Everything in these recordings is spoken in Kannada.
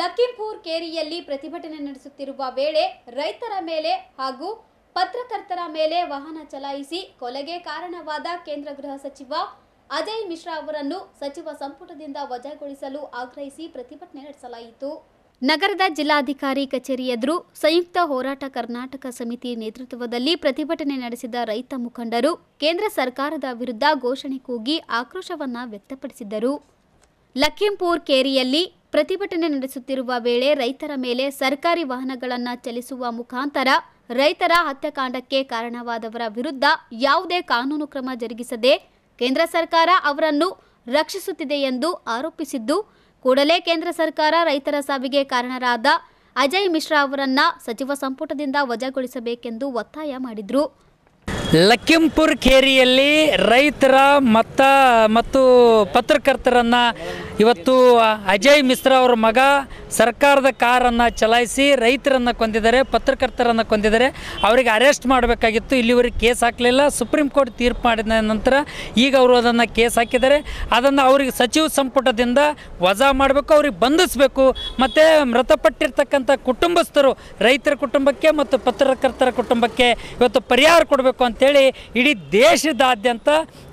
ಲಖೀಂಪುರ್ ಕೇರಿಯಲ್ಲಿ ಪ್ರತಿಭಟನೆ ನಡೆಸುತ್ತಿರುವ ವೇಳೆ ರೈತರ ಮೇಲೆ ಹಾಗೂ ಪತ್ರಕರ್ತರ ಮೇಲೆ ವಾಹನ ಚಲಾಯಿಸಿ ಕೊಲೆಗೆ ಕಾರಣವಾದ ಕೇಂದ್ರ ಗೃಹ ಸಚಿವ ಅಜಯ್ ಮಿಶ್ರಾ ಅವರನ್ನು ಸಚಿವ ಸಂಪುಟದಿಂದ ವಜಾಗೊಳಿಸಲು ಆಗ್ರಹಿಸಿ ಪ್ರತಿಭಟನೆ ನಡೆಸಲಾಯಿತು ನಗರದ ಜಿಲ್ಲಾಧಿಕಾರಿ ಕಚೇರಿ ಎದುರು ಸಂಯುಕ್ತ ಹೋರಾಟ ಕರ್ನಾಟಕ ಸಮಿತಿ ನೇತೃತ್ವದಲ್ಲಿ ಪ್ರತಿಭಟನೆ ನಡೆಸಿದ ರೈತ ಮುಖಂಡರು ಕೇಂದ್ರ ಸರ್ಕಾರದ ವಿರುದ್ಧ ಘೋಷಣೆ ಕೂಗಿ ಆಕ್ರೋಶವನ್ನು ವ್ಯಕ್ತಪಡಿಸಿದರು ಲಖೀಂಪುರ್ ಕೇರಿಯಲ್ಲಿ ಪ್ರತಿಭಟನೆ ನಡೆಸುತ್ತಿರುವ ವೇಳೆ ರೈತರ ಮೇಲೆ ಸರ್ಕಾರಿ ವಾಹನಗಳನ್ನು ಚಲಿಸುವ ಮುಖಾಂತರ ರೈತರ ಹತ್ಯಾಕಾಂಡಕ್ಕೆ ಕಾರಣವಾದವರ ವಿರುದ್ಧ ಯಾವುದೇ ಕಾನೂನು ಕ್ರಮ ಜರುಗಿಸದೆ ಕೇಂದ್ರ ಸರ್ಕಾರ ಅವರನ್ನು ರಕ್ಷಿಸುತ್ತಿದೆ ಎಂದು ಆರೋಪಿಸಿದ್ದು ಕೂಡಲೇ ಕೇಂದ್ರ ಸರ್ಕಾರ ರೈತರ ಸಾವಿಗೆ ಕಾರಣರಾದ ಅಜಯ್ ಮಿಶ್ರಾ ಅವರನ್ನ ಸಚಿವ ಸಂಪುಟದಿಂದ ವಜಾಗೊಳಿಸಬೇಕೆಂದು ಒತ್ತಾಯ ಮಾಡಿದ್ರು ಲಖಿಂಪುರ್ ಕೇರಿಯಲ್ಲಿ ರೈತರ ಮತ್ತ ಮತ್ತು ಪತ್ರಕರ್ತರನ್ನು ಇವತ್ತು ಅಜಯ್ ಮಿಶ್ರಾ ಅವರ ಮಗ ಸರ್ಕಾರದ ಕಾರನ್ನು ಚಲಾಯಿಸಿ ರೈತರನ್ನು ಕೊಂದಿದ್ದಾರೆ ಪತ್ರಕರ್ತರನ್ನು ಕೊಂದಿದ್ದಾರೆ ಅವರಿಗೆ ಅರೆಸ್ಟ್ ಮಾಡಬೇಕಾಗಿತ್ತು ಇಲ್ಲಿವರೆಗೆ ಕೇಸ್ ಹಾಕಲಿಲ್ಲ ಸುಪ್ರೀಂ ಕೋರ್ಟ್ ತೀರ್ಪು ಮಾಡಿದ ನಂತರ ಈಗ ಅವರು ಅದನ್ನು ಕೇಸ್ ಹಾಕಿದ್ದಾರೆ ಅದನ್ನು ಅವರಿಗೆ ಸಚಿವ ಸಂಪುಟದಿಂದ ವಜಾ ಮಾಡಬೇಕು ಅವ್ರಿಗೆ ಬಂಧಿಸಬೇಕು ಮತ್ತು ಮೃತಪಟ್ಟಿರ್ತಕ್ಕಂಥ ಕುಟುಂಬಸ್ಥರು ರೈತರ ಕುಟುಂಬಕ್ಕೆ ಮತ್ತು ಪತ್ರಕರ್ತರ ಕುಟುಂಬಕ್ಕೆ ಇವತ್ತು ಪರಿಹಾರ ಕೊಡಬೇಕು ಅಂತೇಳಿ ಇಡೀ ದೇಶದಾದ್ಯಂತ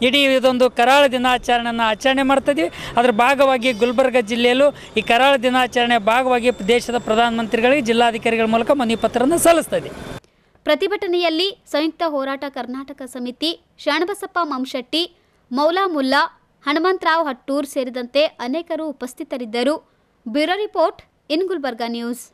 ಇಡೀ ಇದೊಂದು ಕರಾಳ ದಿನಾಚರಣೆಯನ್ನು ಆಚರಣೆ ಮಾಡ್ತಿದ್ವಿ ಅದರ ಭಾಗವಾಗಿ ಗುಲ್ಬರ್ಗ ಜಿಲ್ಲೆಯಲ್ಲೂ ಈ ಕರಾಳ ದಿನಾಚರಣೆ ಭಾಗವಾಗಿ ದೇಶದ ಪ್ರಧಾನಮಂತ್ರಿಗಳಿಗೆ ಜಿಲ್ಲಾಧಿಕಾರಿಗಳ ಮೂಲಕ ಮನವಿ ಪತ್ರವನ್ನು ಸಲ್ಲಿಸ್ತದೆ ಪ್ರತಿಭಟನೆಯಲ್ಲಿ ಸಂಯುಕ್ತ ಹೋರಾಟ ಕರ್ನಾಟಕ ಸಮಿತಿ ಶಾಣಬಸಪ್ಪ ಮಂಶೆಟ್ಟಿ ಮೌಲಾ ಹನುಮಂತರಾವ್ ಹಟ್ಟೂರ್ ಸೇರಿದಂತೆ ಅನೇಕರು ಉಪಸ್ಥಿತರಿದ್ದರು bureau report in Gulbarga news